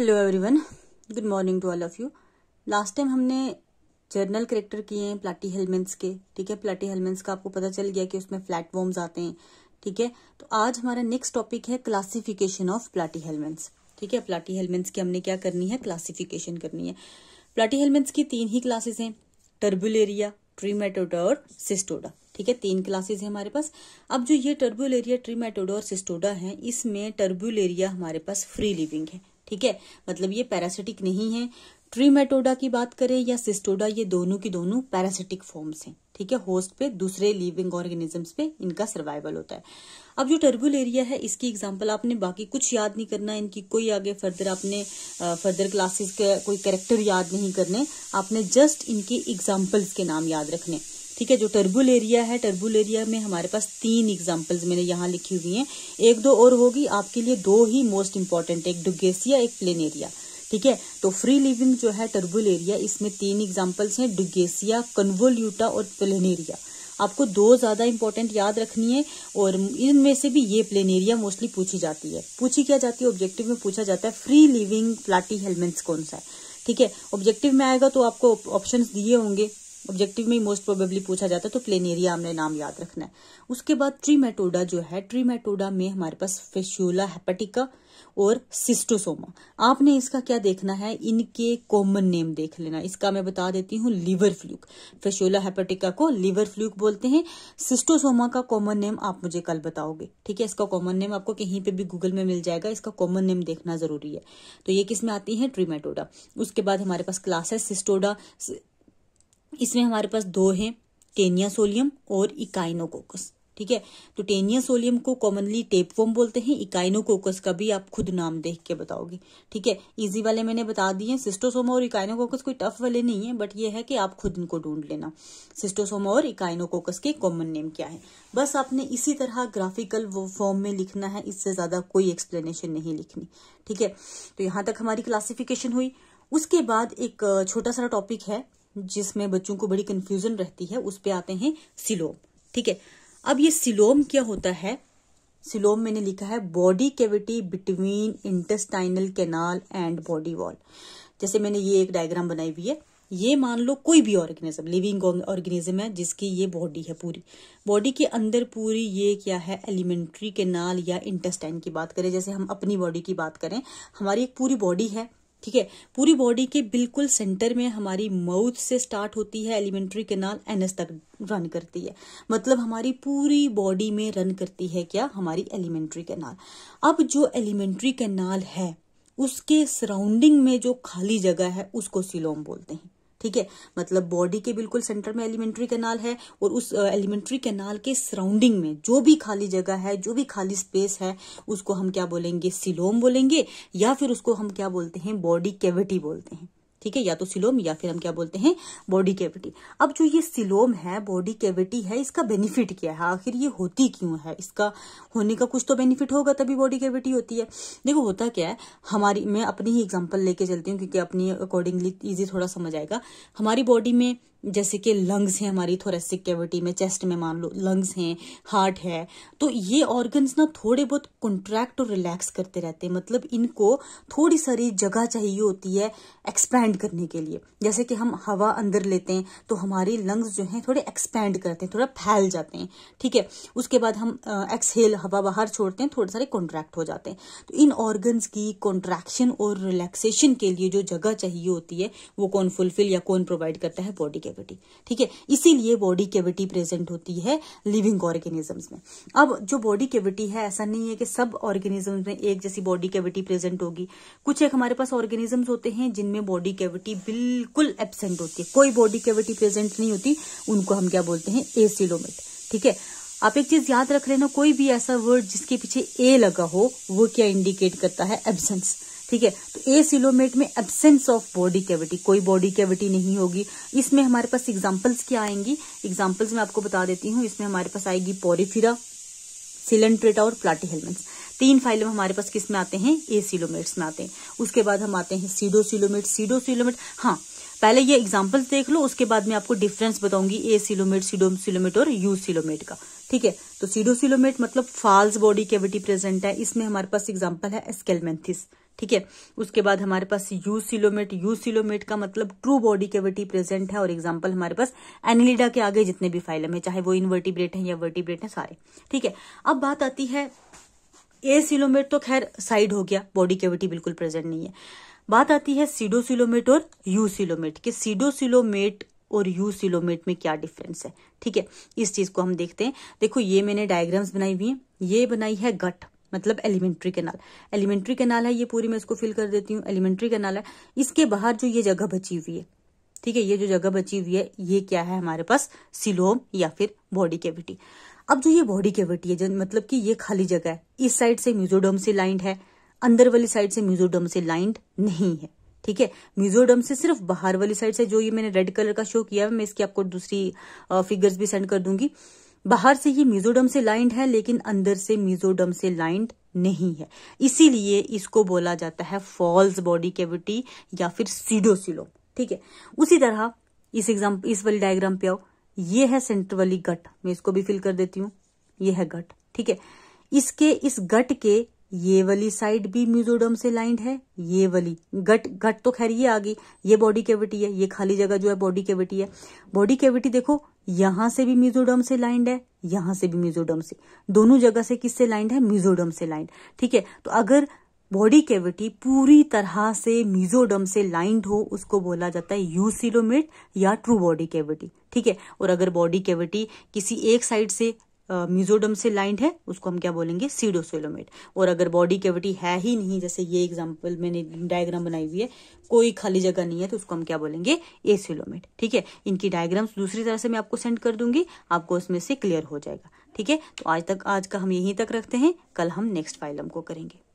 hello everyone good morning to all of you last time हमने general character किए हैं प्लाटी helminths के ठीक है प्लाटी हेलमेंट्स का आपको पता चल गया कि उसमें फ्लैट वॉर्म्स आते हैं ठीक है तो आज हमारा नेक्स्ट टॉपिक है क्लासिफिकेशन ऑफ प्लाटी हेलमेंट्स ठीक है प्लाटी हेलमेंट्स की हमने क्या करनी है क्लासिफिकेशन करनी है प्लाटी हेलमेंट्स की तीन ही क्लासेस हैं टर्बुलेरिया ट्रीमेटोडा और सिस्टोडा ठीक है तीन क्लासेस है हमारे पास अब जो ये टर्बुलेरिया ट्रीमेटोडा और सिस्टोडा है इसमें टर्बुलेरिया हमारे पास फ्री लिविंग है ठीक है मतलब ये पैरासिटिक नहीं है ट्रीमेटोडा की बात करें या सिस्टोडा ये दोनों की दोनों पैरासिटिक फॉर्म्स हैं ठीक है होस्ट पे दूसरे लिविंग ऑर्गेनिजम्स पे इनका सर्वाइवल होता है अब जो टर्बुल एरिया है इसकी एग्जांपल आपने बाकी कुछ याद नहीं करना इनकी कोई आगे फर्दर आपने फर्दर क्लासेस के कोई करेक्टर याद नहीं करने आपने जस्ट इनके एग्जाम्पल्स के नाम याद रखने ठीक है जो टर्बुल एरिया है टर्बुल एरिया में हमारे पास तीन एग्जाम्पल्स मैंने यहाँ लिखी हुई हैं एक दो और होगी आपके लिए दो ही मोस्ट इम्पॉर्टेंट एक डुगेसिया एक प्लेन एरिया ठीक है तो फ्री लिविंग जो है टर्बुल एरिया इसमें तीन एग्जाम्पल्स हैं डुगेसिया कन्वोल्यूटा और प्लेन एरिया आपको दो ज्यादा इम्पोर्टेंट याद रखनी है और इनमें से भी ये प्लेन एरिया मोस्टली पूछी जाती है पूछी क्या जाती है ऑब्जेक्टिव में पूछा जाता है फ्री लिविंग प्लाटी हेलमेंट्स कौन सा है ठीक है ऑब्जेक्टिव में आएगा तो आपको ऑप्शंस दिए होंगे ऑब्जेक्टिव में मोस्ट प्रोबेबली पूछा जाता है तो प्लेन एरिया हमने नाम याद रखना है उसके बाद ट्रीमेटोडा जो है ट्रीमेटोडा में हमारे पास फेश्यूला हेपेटिका और सिस्टोसोमा आपने इसका क्या देखना है इनके कॉमन नेम देख लेना इसका मैं बता देती हूँ लीवर फ्लूक फेस्यूला हेपेटिका को लीवर फ्लूक बोलते हैं सिस्टोसोमा का कॉमन नेम आप मुझे कल बताओगे ठीक है इसका कॉमन नेम आपको कहीं पे भी गूगल में मिल जाएगा इसका कॉमन नेम देखना जरूरी है तो ये किस में आती है ट्रीमेटोडा उसके बाद हमारे पास क्लास है सिस्टोडा इसमें हमारे पास दो हैं टेनिया सोलियम और इकाइनोकोकस ठीक है तो टेनिया सोलियम को कॉमनली टेपवम बोलते हैं इकाइनोकोकस का भी आप खुद नाम देख के बताओगे ठीक है इजी वाले मैंने बता दिए सिस्टोसोमा और इकाइनोकोकस कोई टफ वाले नहीं है बट ये है कि आप खुद इनको ढूंढ लेना सिस्टोसोमा और इकाइनोकोकस के कॉमन नेम क्या है बस आपने इसी तरह ग्राफिकल फॉर्म में लिखना है इससे ज्यादा कोई एक्सप्लेनेशन नहीं लिखनी ठीक है तो यहां तक हमारी क्लासिफिकेशन हुई उसके बाद एक छोटा सा टॉपिक है जिसमें बच्चों को बड़ी कंफ्यूजन रहती है उस पे आते हैं सिलोम ठीक है अब ये सिलोम क्या होता है सिलोम मैंने लिखा है body cavity between intestinal canal and body wall जैसे मैंने ये एक डायग्राम बनाई हुई है ये मान लो कोई भी ऑर्गेनिज्म लिविंग ऑर्गेनिज्म है जिसकी ये बॉडी है पूरी बॉडी के अंदर पूरी ये क्या है एलिमेंट्री केनाल या इंटेस्टाइन की बात करें जैसे हम अपनी बॉडी की बात करें हमारी एक पूरी बॉडी है ठीक है पूरी बॉडी के बिल्कुल सेंटर में हमारी माउथ से स्टार्ट होती है एलिमेंट्री केनाल एनएस तक रन करती है मतलब हमारी पूरी बॉडी में रन करती है क्या हमारी एलिमेंट्री केनाल अब जो एलिमेंट्री केनाल है उसके सराउंडिंग में जो खाली जगह है उसको सिलोम बोलते हैं ठीक है मतलब बॉडी के बिल्कुल सेंटर में एलिमेंट्री कैनाल है और उस एलिमेंट्री कैनाल के सराउंडिंग में जो भी खाली जगह है जो भी खाली स्पेस है उसको हम क्या बोलेंगे सिलोम बोलेंगे या फिर उसको हम क्या बोलते हैं बॉडी कैविटी बोलते हैं ठीक है या तो सिलोम या फिर हम क्या बोलते हैं बॉडी कैविटी अब जो ये सिलोम है बॉडी कैविटी है इसका बेनिफिट क्या है आखिर ये होती क्यों है इसका होने का कुछ तो बेनिफिट होगा तभी बॉडी कैविटी होती है देखो होता क्या है हमारी मैं अपनी ही एग्जाम्पल लेके चलती हूँ क्योंकि अपनी अकॉर्डिंगली इजी थोड़ा समझ आएगा हमारी बॉडी में जैसे कि लंग्स हैं हमारी थोरेसिक कैविटी में चेस्ट में मान लो लंग्स हैं हार्ट है तो ये ऑर्गन्स ना थोड़े बहुत कॉन्ट्रैक्ट और रिलैक्स करते रहते हैं मतलब इनको थोड़ी सारी जगह चाहिए होती है एक्सपैंड करने के लिए जैसे कि हम हवा अंदर लेते हैं तो हमारी लंग्स जो हैं थोड़े एक्सपैंड करते हैं थोड़ा फैल जाते हैं ठीक है उसके बाद हम एक्सहेल हवा बाहर छोड़ते हैं थोड़े सारे कॉन्ट्रैक्ट हो जाते हैं तो इन ऑर्गन्स की कॉन्ट्रैक्शन और रिलैक्सेशन के लिए जो जगह चाहिए होती है वो कौन फुलफिल या कौन प्रोवाइड करता है बॉडी के कैविटी ठीक है इसीलिए बॉडी कैविटी प्रेजेंट होती है लिविंग ऑर्गेनिजम्स में अब जो बॉडी कैविटी है ऐसा नहीं है कि सब ऑर्गेनिजम्स में एक जैसी बॉडी कैविटी प्रेजेंट होगी कुछ एक हमारे पास ऑर्गेनिजम्स होते हैं जिनमें बॉडी कैविटी बिल्कुल एबसेंट होती है कोई बॉडी कैविटी प्रेजेंट नहीं होती उनको हम क्या बोलते हैं एसिलोमेट ठीक है आप एक चीज याद रख लेना कोई भी ऐसा वर्ड जिसके पीछे ए लगा हो वो क्या इंडिकेट करता है एबसेंस ठीक है तो ए सिलोमेट में एबसेंस ऑफ बॉडी कैविटी कोई बॉडी कैविटी नहीं होगी इसमें हमारे पास एग्जाम्पल्स क्या आएंगी एग्जाम्पल्स मैं आपको बता देती हूँ इसमें हमारे पास आएगी पोरीफिरा सिलेंट्रेटा और प्लाटी हेलमेट्स तीन फाइलम हमारे पास किस में आते हैं ए सिलोमेट्स में आते हैं उसके बाद हम आते हैं सीडोसिलोमेट सीडोसिलोमेट हाँ पहले ये एग्जाम्पल्स देख लो उसके बाद मैं आपको डिफरेंस बताऊंगी ए सिलोमेट सीडोसिलोमेट और यू सिलोमेट का ठीक है तो सीडोसिलोमेट मतलब फाल्स बॉडी कैविटी प्रेजेंट है इसमें हमारे पास एग्जाम्पल है एस्केलमेंथिस ठीक है उसके बाद हमारे पास यू सिलोमेट यू सिलोमेट का मतलब ट्रू बॉडी कैविटी प्रेजेंट है और एग्जाम्पल हमारे पास एनिलिडा के आगे जितने भी फाइलम है चाहे वो इनवर्टिब्रेट है या वर्टिब्रेट है सारे ठीक है अब बात आती है ए सिलोमेट तो खैर साइड हो गया बॉडी कैविटी बिल्कुल प्रेजेंट नहीं है बात आती है सीडोसिलोमेट और यू सिलोमेट के सीडोसिलोमेट और यू सिलोमेट में क्या डिफरेंस है ठीक है इस चीज को हम देखते हैं देखो ये मैंने डायग्राम्स बनाई हुई है ये बनाई है गट मतलब एलिमेंट्री कैनाल एलिमेंट्री कैनाल है ये पूरी मैं इसको फिल कर देती हूँ एलिमेंट्री कैनाल है इसके बाहर जो ये जगह बची हुई है ठीक है ये जो जगह बची हुई है ये क्या है हमारे पास सिलोम या फिर बॉडी कैविटी अब जो ये बॉडी कैविटी है मतलब कि ये खाली जगह है इस साइड से म्यूजोडम से लाइंड है अंदर वाली साइड से म्यूजोडम से लाइंड नहीं है ठीक है म्यूजोडम से सिर्फ बाहर वाली साइड से जो ये मैंने रेड कलर का शो किया है मैं इसकी आपको दूसरी फिगर्स भी सेंड कर दूंगी बाहर से ही मिजोडम से लाइंड है लेकिन अंदर से मिजोडम से लाइंड नहीं है इसीलिए इसको बोला जाता है फॉल्स बॉडी कैविटी या फिर सीडोसिलोम ठीक है उसी तरह इस एग्जाम इस वाली डायग्राम पे आओ ये है सेंटर वाली गट मैं इसको भी फिल कर देती हूं ये है गट ठीक है इसके इस गट के ये वाली साइड भी म्यूजोडम से लाइंड है ये वाली गट गट तो खैर ये आ गई ये बॉडी कैविटी है ये खाली जगह जो है बॉडी कैविटी है बॉडी कैविटी देखो यहां से भी म्यूजोडम से लाइंड है यहां से भी म्यूजोडम से दोनों जगह से किससे लाइंड है म्यूजोडम से लाइंड ठीक है तो अगर बॉडी कैविटी पूरी तरह से मीजोडम से लाइंड हो उसको बोला जाता है यूसिलोमेट या ट्रू बॉडी कैविटी ठीक है और अगर बॉडी कैविटी किसी एक साइड से म्यूजोडम से लाइंड है उसको हम क्या बोलेंगे सीडोसोलोमेट और अगर बॉडी कैविटी है ही नहीं जैसे ये एग्जाम्पल मैंने डायग्राम बनाई हुई है कोई खाली जगह नहीं है तो उसको हम क्या बोलेंगे एसिलोमेट ठीक है इनकी डायग्राम्स दूसरी तरह से मैं आपको सेंड कर दूंगी आपको उसमें से क्लियर हो जाएगा ठीक है तो आज तक आज का हम यहीं तक रखते हैं कल हम नेक्स्ट फाइलम को करेंगे